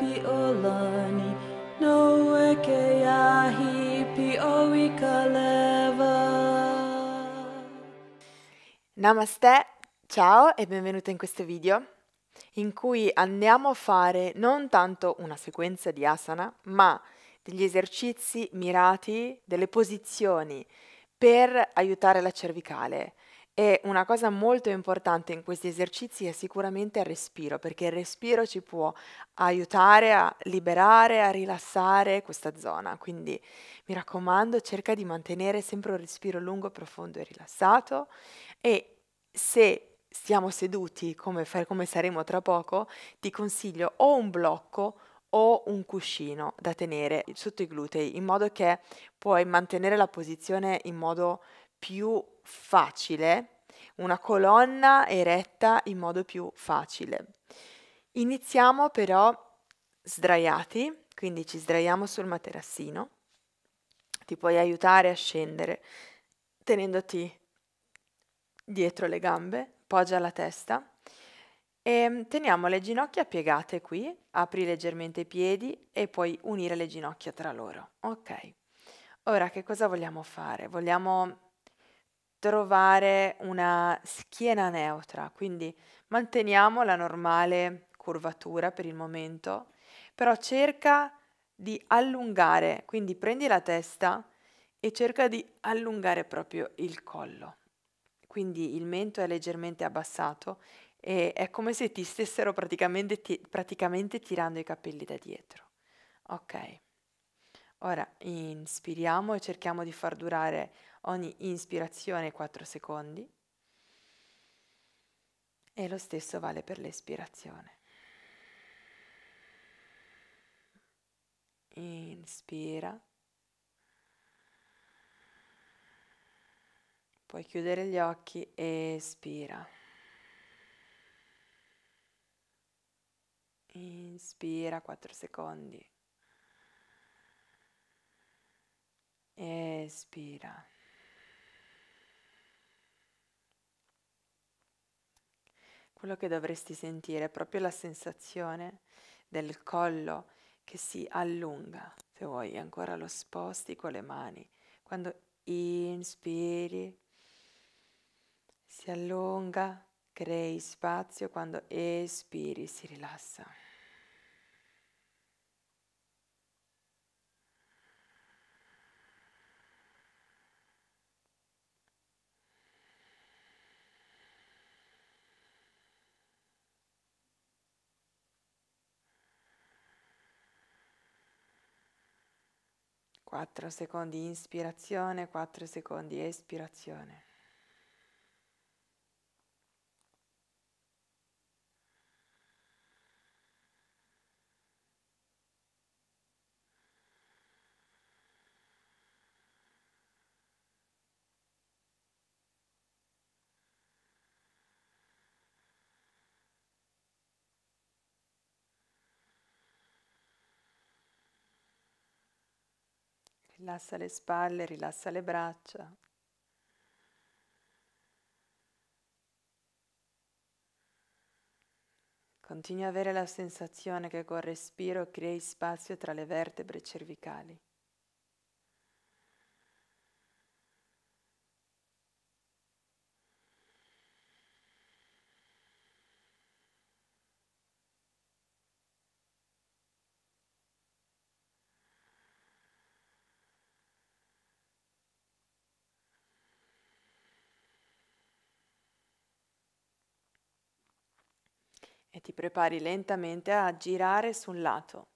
pi olani no e ke ahi pi owi Namaste, ciao e benvenuta in questo video in cui andiamo a fare non tanto una sequenza di asana ma degli esercizi mirati, delle posizioni per aiutare la cervicale. E una cosa molto importante in questi esercizi è sicuramente il respiro, perché il respiro ci può aiutare a liberare, a rilassare questa zona. Quindi mi raccomando, cerca di mantenere sempre un respiro lungo, profondo e rilassato e se stiamo seduti come, come saremo tra poco, ti consiglio o un blocco o un cuscino da tenere sotto i glutei in modo che puoi mantenere la posizione in modo più facile, una colonna eretta in modo più facile. Iniziamo però sdraiati, quindi ci sdraiamo sul materassino, ti puoi aiutare a scendere tenendoti dietro le gambe, poggia la testa e teniamo le ginocchia piegate qui, apri leggermente i piedi e puoi unire le ginocchia tra loro. Ok, ora che cosa vogliamo fare? Vogliamo trovare una schiena neutra, quindi manteniamo la normale curvatura per il momento, però cerca di allungare, quindi prendi la testa e cerca di allungare proprio il collo. Quindi il mento è leggermente abbassato e è come se ti stessero praticamente, ti praticamente tirando i capelli da dietro. Ok. Ora inspiriamo e cerchiamo di far durare ogni ispirazione 4 secondi e lo stesso vale per l'espirazione. Inspira. Puoi chiudere gli occhi, espira. Inspira 4 secondi. Espira. quello che dovresti sentire è proprio la sensazione del collo che si allunga, se vuoi ancora lo sposti con le mani, quando inspiri si allunga, crei spazio, quando espiri si rilassa. 4 secondi inspirazione, 4 secondi espirazione. Rilassa le spalle, rilassa le braccia. Continua ad avere la sensazione che col respiro crei spazio tra le vertebre cervicali. e ti prepari lentamente a girare su un lato.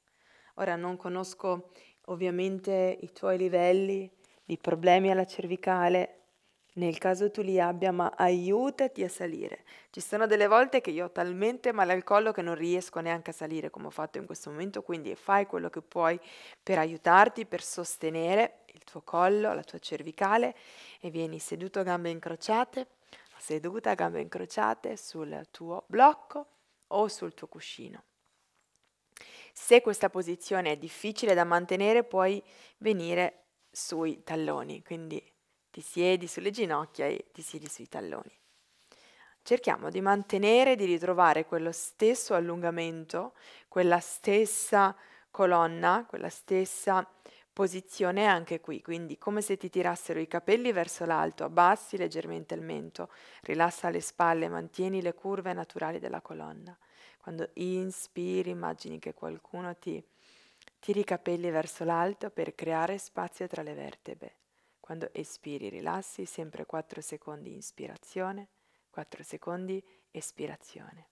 Ora non conosco ovviamente i tuoi livelli di problemi alla cervicale, nel caso tu li abbia, ma aiutati a salire. Ci sono delle volte che io ho talmente male al collo che non riesco neanche a salire come ho fatto in questo momento, quindi fai quello che puoi per aiutarti, per sostenere il tuo collo, la tua cervicale e vieni seduto a gambe incrociate, seduta a gambe incrociate sul tuo blocco o sul tuo cuscino. Se questa posizione è difficile da mantenere, puoi venire sui talloni, quindi ti siedi sulle ginocchia e ti siedi sui talloni. Cerchiamo di mantenere, di ritrovare quello stesso allungamento, quella stessa colonna, quella stessa posizione anche qui, quindi come se ti tirassero i capelli verso l'alto, abbassi leggermente il mento, rilassa le spalle, mantieni le curve naturali della colonna. Quando inspiri immagini che qualcuno ti tiri i capelli verso l'alto per creare spazio tra le vertebre. Quando espiri rilassi sempre 4 secondi inspirazione, 4 secondi espirazione.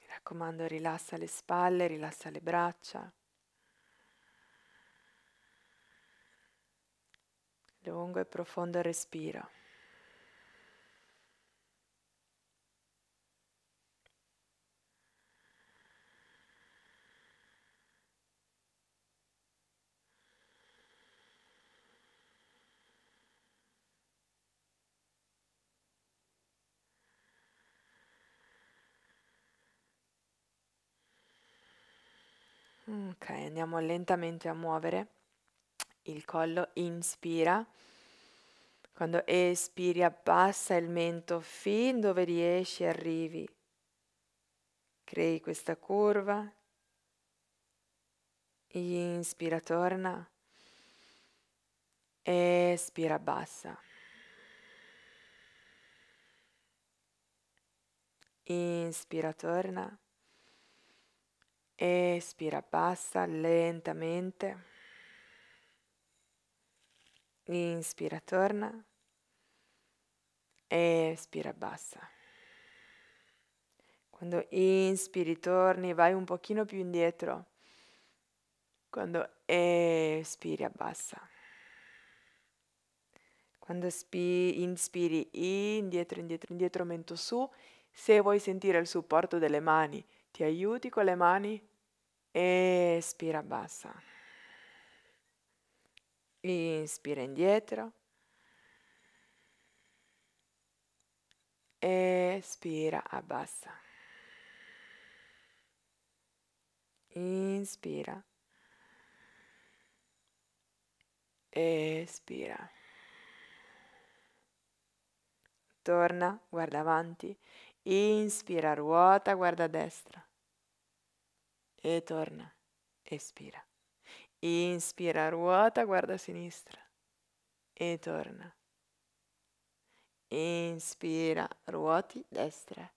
Mi raccomando, rilassa le spalle, rilassa le braccia, Lungo e profondo respiro. Ok, andiamo lentamente a muovere il collo, inspira. Quando espiri abbassa il mento fin dove riesci arrivi. Crei questa curva. Inspira, torna. Espira, abbassa. Inspira, torna. Espira, abbassa lentamente. Inspira, torna. Espira, abbassa. Quando inspiri, torni, vai un pochino più indietro. Quando espiri, abbassa. Quando spi- inspiri, indietro, indietro, indietro, mento su. Se vuoi sentire il supporto delle mani, ti aiuti con le mani. Espira, abbassa inspira indietro, espira, abbassa, inspira, espira. Torna, guarda avanti, inspira, ruota, guarda a destra e torna, espira. Inspira, ruota, guarda a sinistra e torna. Inspira, ruoti, destra.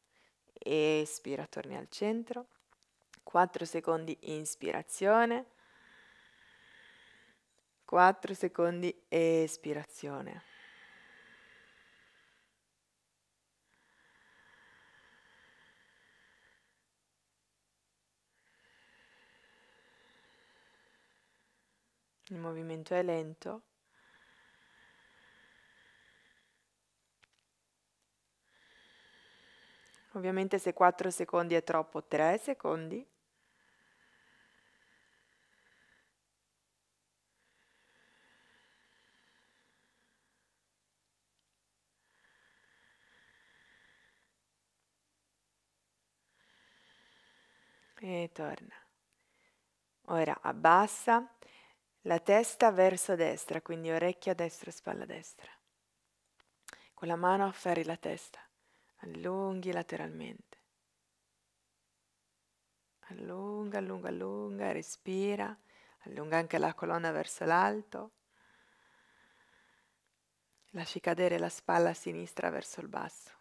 Espira, torni al centro. 4 secondi inspirazione. 4 secondi espirazione. il movimento è lento. Ovviamente se 4 secondi è troppo, 3 secondi. E torna. Ora abbassa la testa verso destra, quindi orecchia destra, spalla destra. Con la mano afferri la testa, allunghi lateralmente. Allunga, allunga, allunga, respira, allunga anche la colonna verso l'alto. Lasci cadere la spalla sinistra verso il basso.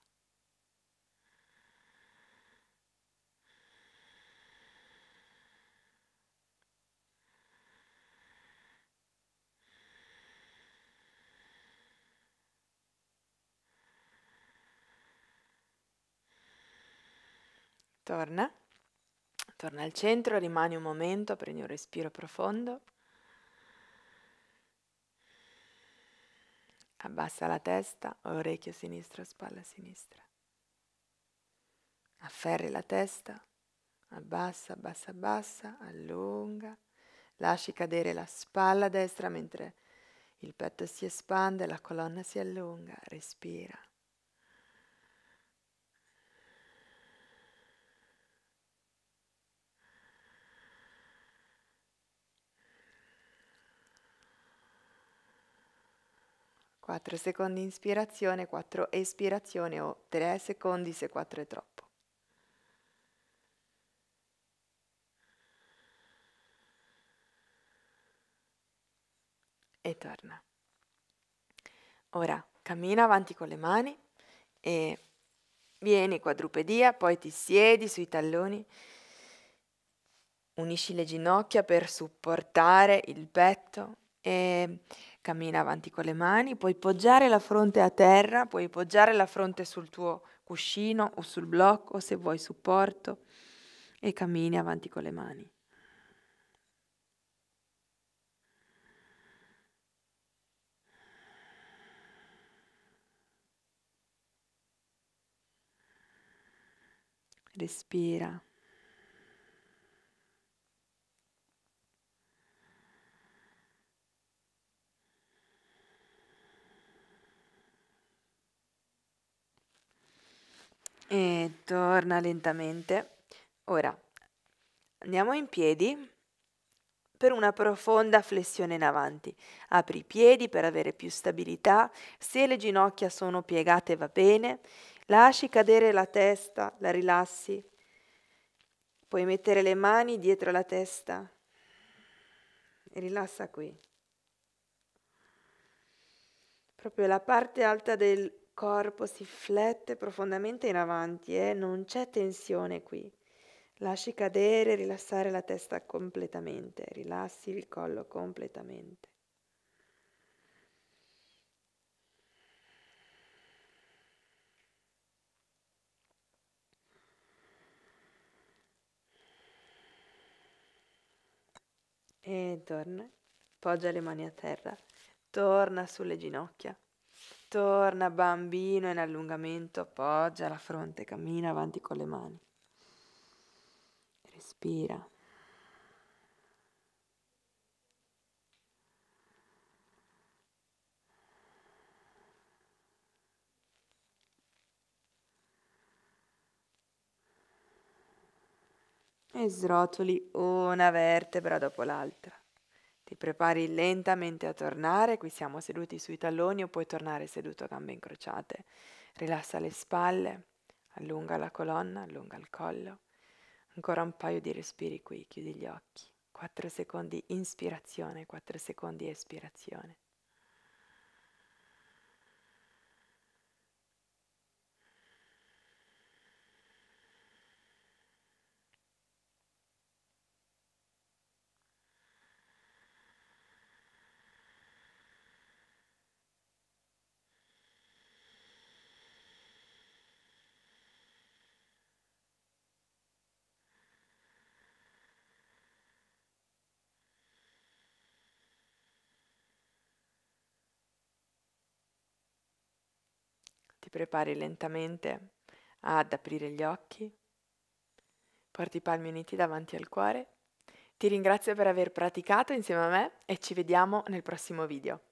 torna, torna al centro, rimani un momento, prendi un respiro profondo, abbassa la testa, orecchio sinistro, spalla sinistra, afferri la testa, abbassa, abbassa, abbassa, allunga, lasci cadere la spalla destra mentre il petto si espande, la colonna si allunga, respira. 4 secondi ispirazione, 4 espirazione o 3 secondi se 4 è troppo. E torna. Ora cammina avanti con le mani e vieni quadrupedia, poi ti siedi sui talloni. Unisci le ginocchia per supportare il petto e cammina avanti con le mani, puoi poggiare la fronte a terra, puoi poggiare la fronte sul tuo cuscino o sul blocco se vuoi supporto e cammini avanti con le mani. Respira. E torna lentamente. Ora, andiamo in piedi per una profonda flessione in avanti. Apri i piedi per avere più stabilità. Se le ginocchia sono piegate va bene. Lasci cadere la testa, la rilassi. Puoi mettere le mani dietro la testa. E rilassa qui. Proprio la parte alta del corpo si flette profondamente in avanti e eh? non c'è tensione qui. Lasci cadere, rilassare la testa completamente, rilassi il collo completamente. E torna, poggia le mani a terra, torna sulle ginocchia. Torna bambino in allungamento, appoggia la fronte, cammina avanti con le mani. Respira. E srotoli una vertebra dopo l'altra. Ti prepari lentamente a tornare, qui siamo seduti sui talloni o puoi tornare seduto a gambe incrociate. Rilassa le spalle, allunga la colonna, allunga il collo. Ancora un paio di respiri qui, chiudi gli occhi. 4 secondi inspirazione, 4 secondi espirazione. Ti prepari lentamente ad aprire gli occhi, porti i palmi uniti davanti al cuore. Ti ringrazio per aver praticato insieme a me e ci vediamo nel prossimo video.